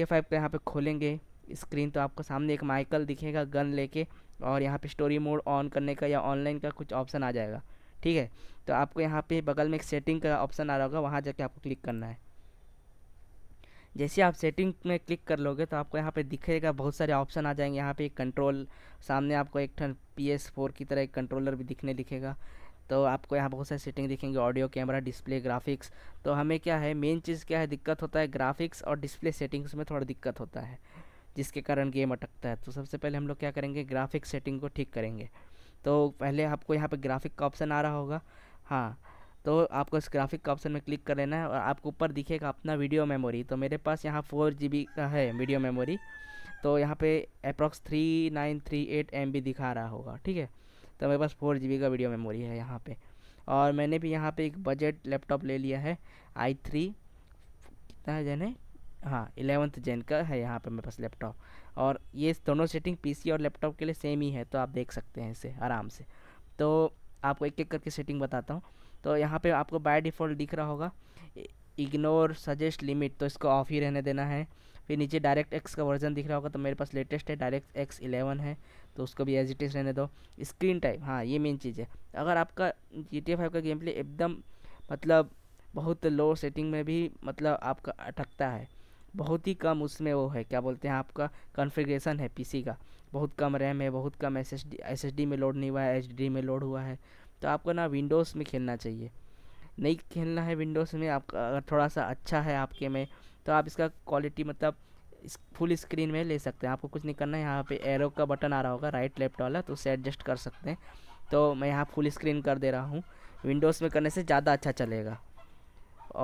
ए five का यहाँ पे खोलेंगे स्क्रीन तो आपको सामने एक माइकल दिखेगा गन लेके और यहाँ पे स्टोरी मोड ऑन करने का या ऑनलाइन का कुछ ऑप्शन आ जाएगा ठीक है तो आपको यहाँ पे बगल में एक सेटिंग का ऑप्शन आ रहा होगा वहाँ जाके आपको क्लिक करना है जैसे आप सेटिंग में क्लिक कर लोगे तो आपको यहाँ पे दिखेगा बहुत सारे ऑप्शन आ जाएंगे यहाँ पे एक कंट्रोल सामने आपको एक ठन पी एस फोर की तरह एक कंट्रोलर भी दिखने दिखेगा तो आपको यहाँ बहुत सारी सेटिंग दिखेंगे ऑडियो कैमरा डिस्प्ले ग्राफिक्स तो हमें क्या है मेन चीज़ क्या है दिक्कत होता है ग्राफिक्स और डिस्प्ले सेटिंग्स में थोड़ा दिक्कत होता है जिसके कारण गेम अटकता है तो सबसे पहले हम लोग क्या करेंगे ग्राफिक सेटिंग को ठीक करेंगे तो पहले आपको यहाँ पर ग्राफिक का ऑप्शन आ रहा होगा हाँ तो आपको इस ग्राफिक का ऑप्शन में क्लिक कर लेना है और आपको ऊपर दिखेगा अपना वीडियो मेमोरी तो मेरे पास यहाँ फोर जी का है वीडियो मेमोरी तो यहाँ पे approx three nine three eight M दिखा रहा होगा ठीक है तो मेरे पास फोर जी का वीडियो मेमोरी है यहाँ पर और मैंने भी यहाँ पे एक बजट लैपटॉप ले लिया है आई थ्री कितना है जैन है हाँ एलेवंथ जेन का है यहाँ पे मेरे पास लैपटॉप और ये दोनों सेटिंग पीसी और लैपटॉप के लिए सेम ही है तो आप देख सकते हैं इसे आराम से तो आपको एक एक करके सेटिंग बताता हूँ तो यहाँ पे आपको बाय डिफ़ॉल्ट दिख रहा होगा इग्नोर सजेस्ट लिमिट तो इसको ऑफ ही रहने देना है फिर नीचे डायरेक्ट एक्स का वर्जन दिख रहा होगा तो मेरे पास लेटेस्ट है डायरेक्ट एक्स इलेवन है तो उसको भी एज इट इज रहने दो स्क्रीन टाइम हाँ ये मेन चीज़ है अगर आपका जी टी फाइव का गेम प्ले एकदम मतलब बहुत लो सेटिंग में भी मतलब आपका अटकता है बहुत ही कम उसमें वो है क्या बोलते हैं आपका कॉन्फ़िगरेशन है पीसी का बहुत कम रैम है बहुत कम एस एस में लोड नहीं हुआ है एच में लोड हुआ है तो आपको ना विंडोज़ में खेलना चाहिए नहीं खेलना है विंडोज़ में आपका अगर थोड़ा सा अच्छा है आपके में तो आप इसका क्वालिटी मतलब इस फुल स्क्रीन में ले सकते हैं आपको कुछ नहीं करना है यहाँ पे एरो का बटन आ रहा होगा राइट लेफ्ट वाला तो उसे एडजस्ट कर सकते हैं तो मैं यहाँ फुल स्क्रीन कर दे रहा हूँ विंडोज़ में करने से ज़्यादा अच्छा चलेगा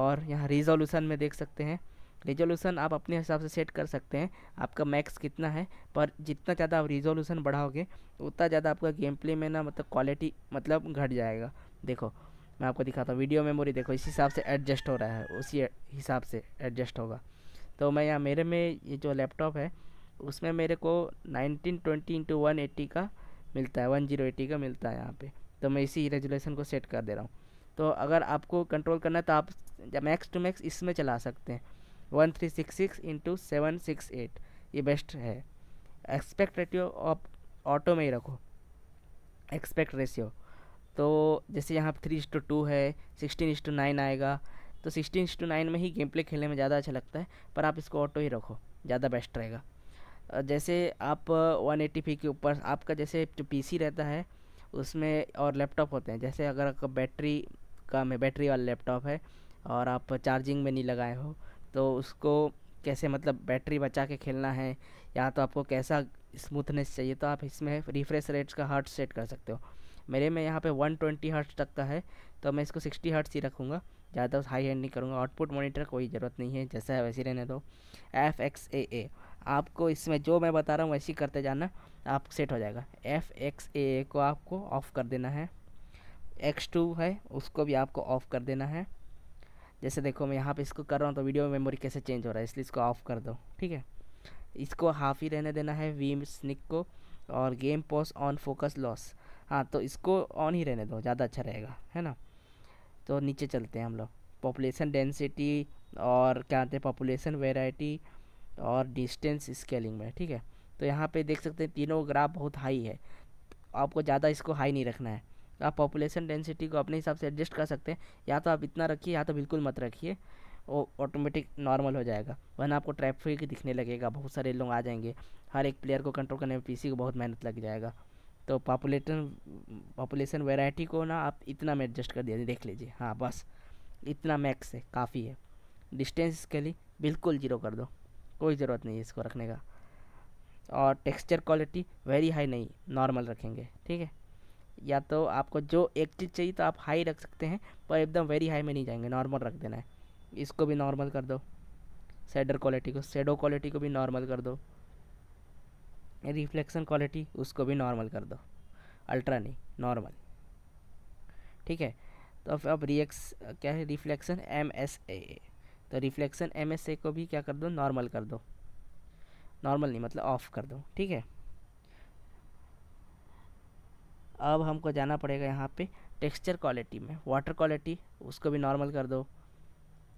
और यहाँ रिजोल्यूसन में देख सकते हैं रिजोल्यूसन आप अपने हिसाब से सेट कर सकते हैं आपका मैक्स कितना है पर जितना ज़्यादा आप रिजोल्यूसन बढ़ाओगे उतना ज़्यादा आपका गेम प्ले में ना मतलब क्वालिटी मतलब घट जाएगा देखो मैं आपको दिखाता हूँ वीडियो मेमोरी देखो इस हिसाब से एडजस्ट हो रहा है उसी हिसाब से एडजस्ट होगा तो मैं यहाँ मेरे में ये जो लैपटॉप है उसमें मेरे को 1920 ट्वेंटी इंटू वन एट्टी का मिलता है वन जीरो एट्टी का मिलता है यहाँ पे तो मैं इसी रेजुलेशन को सेट कर दे रहा हूँ तो अगर आपको कंट्रोल करना है तो आप मैक्स टू मैक्स इसमें चला सकते हैं one three six six into seven six eight ये बेस्ट है एक्सपेक्ट रेटियो आप ऑटो में ही रखो एक्सपेक्ट रेशियो तो जैसे यहाँ थ्री इंस टू टू है सिक्सटीन इंस टू नाइन आएगा तो सिक्सटीन इंस टू नाइन में ही गेम प्ले खेलने में ज़्यादा अच्छा लगता है पर आप इसको ऑटो ही रखो ज़्यादा बेस्ट रहेगा जैसे आप वन एटी पी के ऊपर आपका जैसे जो सी रहता है उसमें और लैपटॉप होते हैं जैसे अगर आपका बैटरी कम है बैटरी वाला लैपटॉप है और आप चार्जिंग में नहीं लगाए हो तो उसको कैसे मतलब बैटरी बचा के खेलना है या तो आपको कैसा स्मूथनेस चाहिए तो आप इसमें रिफ्रेश रेट्स का हार्ट सेट कर सकते हो मेरे में यहाँ पे 120 ट्वेंटी हर्ट्स तक का है तो मैं इसको 60 हर्ट्स ही रखूँगा ज़्यादा हाई हैंड नहीं करूँगा आउटपुट मॉनिटर कोई ज़रूरत नहीं है जैसा है वैसे रहने दो एफ एक्स ए ए आपको इसमें जो मैं बता रहा हूँ वैसे करते जाना आप सेट हो जाएगा एफ एक्स ए ए को आपको ऑफ़ कर देना है एक्स टू है उसको भी आपको ऑफ़ कर देना है जैसे देखो मैं यहाँ पर इसको कर रहा हूँ तो वीडियो में मेमोरी कैसे चेंज हो रहा है इसलिए इसको ऑफ़ कर दो ठीक है इसको हाफ ही रहने देना है वीम स्निक को और game pause on focus loss हाँ तो इसको ऑन ही रहने दो ज़्यादा अच्छा रहेगा है ना तो नीचे चलते हैं हम लोग पॉपुलेशन डेंसिटी और क्या आते हैं पॉपुलेशन वेराइटी और डिस्टेंस स्केलिंग में ठीक है तो यहाँ पे देख सकते हैं तीनों ग्राफ बहुत हाई है आपको ज़्यादा इसको हाई नहीं रखना है आप पॉपुलेशन डेंसिटी को अपने हिसाब से एडजस्ट कर सकते हैं या तो आप इतना रखिए या तो बिल्कुल मत रखिए वो ऑटोमेटिक नॉर्मल हो जाएगा वरना आपको ट्रैफिक दिखने लगेगा बहुत सारे लोग आ जाएंगे हर एक प्लेयर को कंट्रोल करने में पीसी को बहुत मेहनत लग जाएगा तो पॉपुलेटन पॉपुलेशन वेराइटी को ना आप इतना में एडजस्ट कर दिया देख लीजिए हाँ बस इतना मैक्स है काफ़ी है डिस्टेंस के लिए बिल्कुल ज़ीरो कर दो कोई ज़रूरत नहीं है इसको रखने का और टेक्सचर क्वालिटी वेरी हाई नहीं नॉर्मल रखेंगे ठीक है या तो आपको जो एक चीज़ चाहिए तो आप हाई रख सकते हैं पर एकदम वेरी हाई में नहीं जाएंगे नॉर्मल रख देना है इसको भी नॉर्मल कर दो सेडर क्वालिटी को सेडो क्वालिटी को भी नॉर्मल कर दो रिफ्लेक्शन क्वालिटी उसको भी नॉर्मल कर दो अल्ट्रा नहीं नॉर्मल ठीक है तो फिर अब रिएक्स क्या है रिफ्लेक्शन एम एस ए तो रिफ्लेक्शन एम एस ए को भी क्या कर दो नॉर्मल कर दो नॉर्मल नहीं मतलब ऑफ कर दो ठीक है अब हमको जाना पड़ेगा यहाँ पे टेक्सचर क्वालिटी में वाटर क्वालिटी उसको भी नॉर्मल कर दो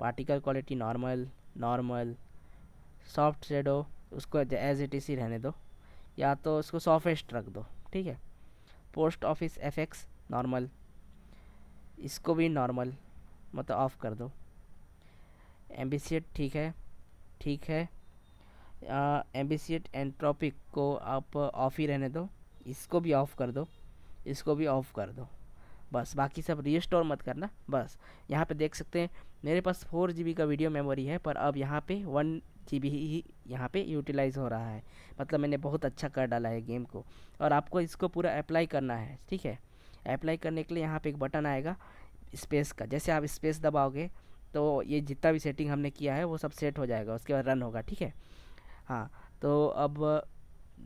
particle quality normal normal soft shadow उसको एज इट इज ही रहने दो या तो उसको सॉफेस्ट रख दो ठीक है post office F X normal इसको भी नॉर्मल मतलब ऑफ़ कर दो एम ठीक है ठीक है एम्बिसिएट एंट्रोपिक को आप ऑफ़ ही रहने दो इसको भी ऑफ़ कर दो इसको भी ऑफ़ कर दो बस बाकी सब रीस्टोर मत करना बस यहाँ पे देख सकते हैं मेरे पास फोर जी का वीडियो मेमोरी है पर अब यहाँ पे वन जी भी ही यहाँ पे यूटिलाइज़ हो रहा है मतलब मैंने बहुत अच्छा कर डाला है गेम को और आपको इसको पूरा अप्लाई करना है ठीक है अप्लाई करने के लिए यहाँ पे एक बटन आएगा स्पेस का जैसे आप स्पेस दबाओगे तो ये जितना भी सेटिंग हमने किया है वो सब सेट हो जाएगा उसके बाद रन होगा ठीक है हाँ तो अब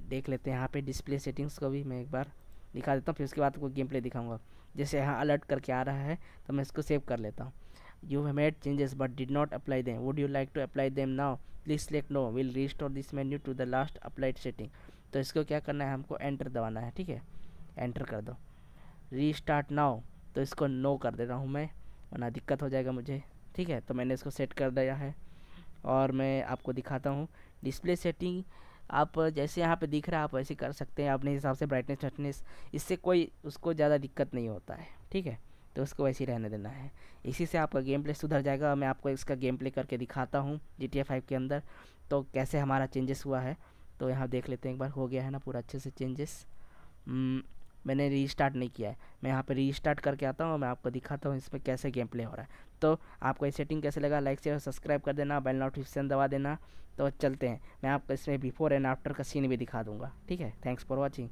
देख लेते हैं यहाँ पे डिस्प्ले सेटिंग्स को भी मैं एक बार दिखा देता हूँ फिर उसके बाद आपको गेम प्ले दिखाऊंगा जैसे यहाँ अलर्ट करके आ रहा है तो मैं इसको सेव कर लेता हूँ you have made changes but did not apply them would you like to apply them now please select no will restore this menu to the last applied setting तो इसको क्या करना है हमको एंटर दबाना है ठीक है एंटर कर दो रीस्टार्ट नाउ तो इसको नो कर दे रहा हूँ मैं वरना दिक्कत हो जाएगा मुझे ठीक है तो मैंने इसको सेट कर दिया है और मैं आपको दिखाता हूँ डिस्प्ले सेटिंग आप जैसे यहाँ पे दिख रहा है आप वैसे कर सकते हैं अपने हिसाब से ब्राइटनेस वाइटनेस इससे कोई उसको ज़्यादा दिक्कत नहीं होता है ठीक है तो उसको वैसे ही रहने देना है इसी से आपका गेम प्ले सुधर जाएगा मैं आपको इसका गेम प्ले करके दिखाता हूँ जी टी फाइव के अंदर तो कैसे हमारा चेंजेस हुआ है तो यहाँ देख लेते हैं एक बार हो गया है ना पूरा अच्छे से चेंजेस मैंने रीस्टार्ट नहीं किया है मैं यहाँ पर रीस्टार्ट करके आता हूँ मैं आपको दिखाता हूँ इसमें कैसे गेम प्ले हो रहा है तो आपको ये सेटिंग कैसे लगा लाइक शेयर और सब्सक्राइब कर देना बेल नोटिफिकेशन दबा देना तो चलते हैं मैं आपको इसमें बिफोर एंड आफ्टर का सीन भी दिखा दूँगा ठीक है थैंक्स फॉर वॉचिंग